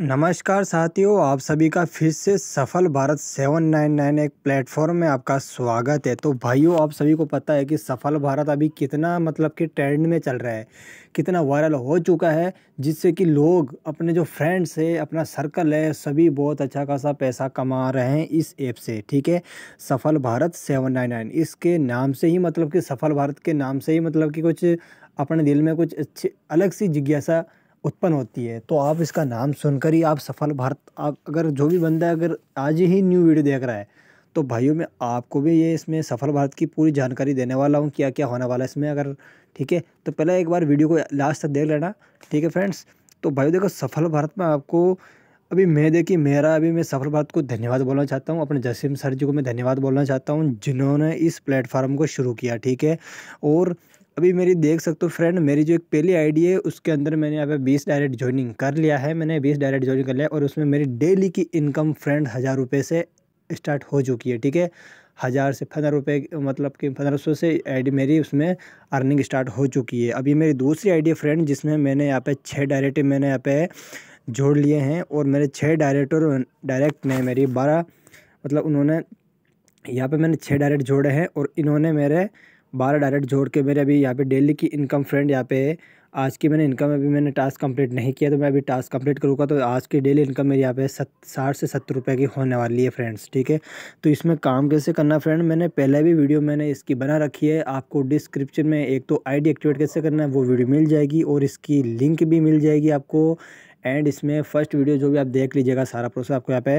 नमस्कार साथियों आप सभी का फिर से सफल भारत 799 एक प्लेटफॉर्म में आपका स्वागत है तो भाइयों आप सभी को पता है कि सफल भारत अभी कितना मतलब कि ट्रेंड में चल रहा है कितना वायरल हो चुका है जिससे कि लोग अपने जो फ्रेंड्स है अपना सर्कल है सभी बहुत अच्छा खासा पैसा कमा रहे हैं इस ऐप से ठीक है सफल भारत 799 इसके नाम से ही मतलब कि सफल भारत के नाम से ही मतलब कि कुछ अपने दिल में कुछ अच्छे अलग सी जिज्ञासा उत्पन्न होती है तो आप इसका नाम सुनकर ही आप सफल भारत आप अगर जो भी बंदा अगर आज ही न्यू वीडियो देख रहा है तो भाइयों मैं आपको भी ये इसमें सफल भारत की पूरी जानकारी देने वाला हूँ क्या क्या होने वाला है इसमें अगर ठीक है तो पहले एक बार वीडियो को लास्ट तक देख लेना ठीक है फ्रेंड्स तो भाई देखो सफल भारत में आपको अभी मैं देखिए मेरा अभी मैं सफल भारत को धन्यवाद बोलना चाहता हूँ अपने जसीम सर जी को मैं धन्यवाद बोलना चाहता हूँ जिन्होंने इस प्लेटफार्म को शुरू किया ठीक है और अभी मेरी देख सकते हो फ्रेंड मेरी जो एक पहली आईडी है उसके अंदर मैंने यहाँ पे बीस डायरेक्ट ज्वाइनिंग कर लिया है मैंने बीस डायरेक्ट ज्वाइनिंग कर लिया और उसमें मेरी डेली की इनकम फ्रेंड हज़ार रुपये से स्टार्ट हो चुकी है ठीक है हज़ार से पंद्रह रुपये मतलब कि पंद्रह सौ से आईडी मेरी उसमें अर्निंग स्टार्ट हो चुकी है अभी मेरी दूसरी आईडी फ्रेंड जिसमें मैंने यहाँ पे छः डायरेक्ट मैंने यहाँ पे जोड़ लिए हैं और मेरे छः डायरेक्टर डायरेक्ट ने मेरी बारह मतलब उन्होंने यहाँ पे मैंने छः डायरेक्ट जोड़े हैं और इन्होंने मेरे बारह डायरेक्ट जोड़ के मेरे अभी यहाँ पे डेली की इनकम फ्रेंड यहाँ पे है आज की मैंने इनकम अभी मैंने टास्क कंप्लीट नहीं किया तो मैं अभी टास्क कंप्लीट करूँगा तो आज की डेली इनकम मेरी यहाँ पे सत साठ से सत्तर रुपये की होने वाली है फ्रेंड्स ठीक है तो इसमें काम कैसे करना फ्रेंड मैंने पहले भी वीडियो मैंने इसकी बना रखी है आपको डिस्क्रिप्शन में एक तो आईडी एक्टिवेट कैसे करना है वो वीडियो मिल जाएगी और इसकी लिंक भी मिल जाएगी आपको एंड इसमें फर्स्ट वीडियो जो भी आप देख लीजिएगा सारा प्रोसेस आपको यहाँ पे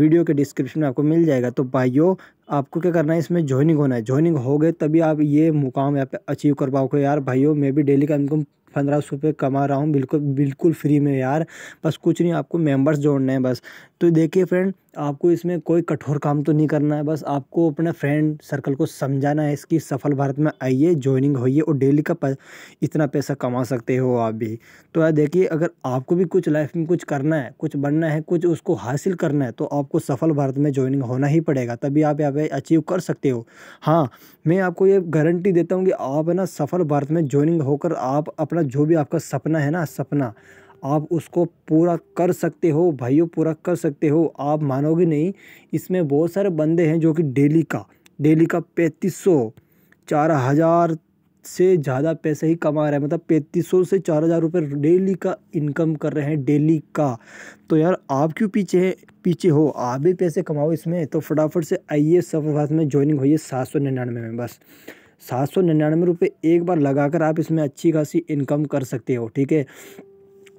वीडियो के डिस्क्रिप्शन में आपको मिल जाएगा तो भाइयों आपको क्या करना है इसमें ज्वाइनिंग होना है ज्वाइनिंग हो गए तभी आप ये मुकाम यहाँ पे अचीव कर पाओगे यार भाइयों मैं भी डेली का इनकम पंद्रह सौ रुपये कमा रहा हूँ बिल्कुल बिल्कुल फ्री में यार बस कुछ नहीं आपको मेम्बर्स जोड़ने हैं बस तो देखिए फ्रेंड आपको इसमें कोई कठोर काम तो नहीं करना है बस आपको अपने फ्रेंड सर्कल को समझाना है इसकी सफल भारत में आइए ज्वाइनिंग होइए और डेली का प, इतना पैसा कमा सकते हो आप भी तो यार देखिए अगर आपको भी कुछ लाइफ में कुछ करना है कुछ बनना है कुछ उसको हासिल करना है तो आपको सफल भारत में ज्वाइनिंग होना ही पड़ेगा तभी आप यहाँ पे अचीव कर सकते हो हाँ मैं आपको ये गारंटी देता हूँ कि आप है ना सफल भारत में ज्वाइनिंग होकर आप अपना जो भी आपका सपना है ना सपना आप उसको पूरा कर सकते हो भाइयों पूरा कर सकते हो आप मानोगे नहीं इसमें बहुत सारे बंदे हैं जो कि डेली का डेली का पैंतीस सौ चार हज़ार से ज़्यादा पैसे ही कमा रहे हैं मतलब पैंतीस सौ से चार हज़ार रुपये डेली का इनकम कर रहे हैं डेली का तो यार आप क्यों पीछे हैं पीछे हो आप भी पैसे कमाओ इसमें तो फटाफट से आइए सफरभाष में ज्वाइनिंग होइए सात सौ निन्यानवे में बस सात सौ निन्यानवे रुपये एक बार लगाकर आप इसमें अच्छी खासी इनकम कर सकते हो ठीक है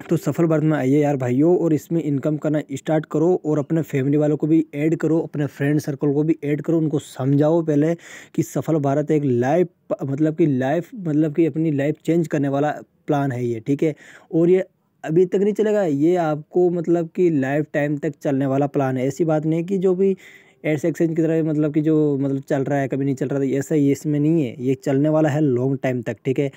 तो सफल भारत में आइए यार भाइयों और इसमें इनकम करना स्टार्ट करो और अपने फैमिली वालों को भी ऐड करो अपने फ्रेंड सर्कल को भी ऐड करो उनको समझाओ पहले कि सफल भारत एक लाइफ मतलब कि लाइफ मतलब कि अपनी लाइफ चेंज करने वाला प्लान है ये ठीक है और ये अभी तक नहीं चलेगा ये आपको मतलब कि लाइफ टाइम तक चलने वाला प्लान है ऐसी बात नहीं कि जो भी एड्स एक्सचेंज की तरह मतलब कि जो मतलब चल रहा है कभी नहीं चल रहा है तो ऐसा ये इसमें नहीं है ये चलने वाला है लॉन्ग टाइम तक ठीक है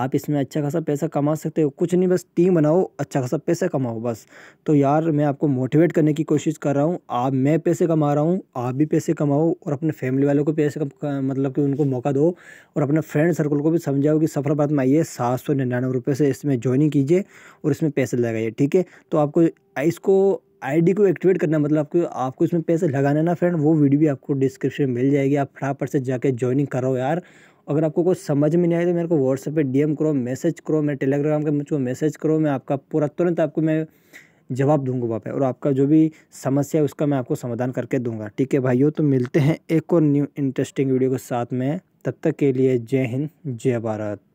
आप इसमें अच्छा खासा पैसा कमा सकते हो कुछ नहीं बस टीम बनाओ अच्छा खासा पैसा कमाओ बस तो यार मैं आपको मोटिवेट करने की कोशिश कर रहा हूँ आप मैं पैसे कमा रहा हूँ आप भी पैसे कमाओ और अपने फैमिली वालों को पैसे मतलब कि उनको मौका दो और अपने फ्रेंड सर्कल को भी समझाओ कि सफर भारत में आइए सात सौ निन्यानवे रुपये से इसमें ज्वाइनिंग कीजिए और इसमें पैसे लगाइए ठीक है तो आपको इसको आईडी को एक्टिवेट करना मतलब आपको आपको इसमें पैसे लगाना ना फ्रेंड वो वीडियो भी आपको डिस्क्रिप्शन में मिल जाएगी आप फटाफट से जाके ज्वाइनिंग करो यार अगर आपको कुछ समझ में नहीं आए तो मेरे को व्हाट्सएप पे डीएम करो मैसेज करो मेरे टेलीग्राम के मुझको मैसेज करो मैं आपका पूरा तुरंत आपको मैं जवाब दूंगा वहाँ पे और आपका जो भी समस्या है उसका मैं आपको समाधान करके दूंगा ठीक है भाइयों तो मिलते हैं एक और न्यू इंटरेस्टिंग वीडियो के साथ में तब तक के लिए जय हिंद जय भारत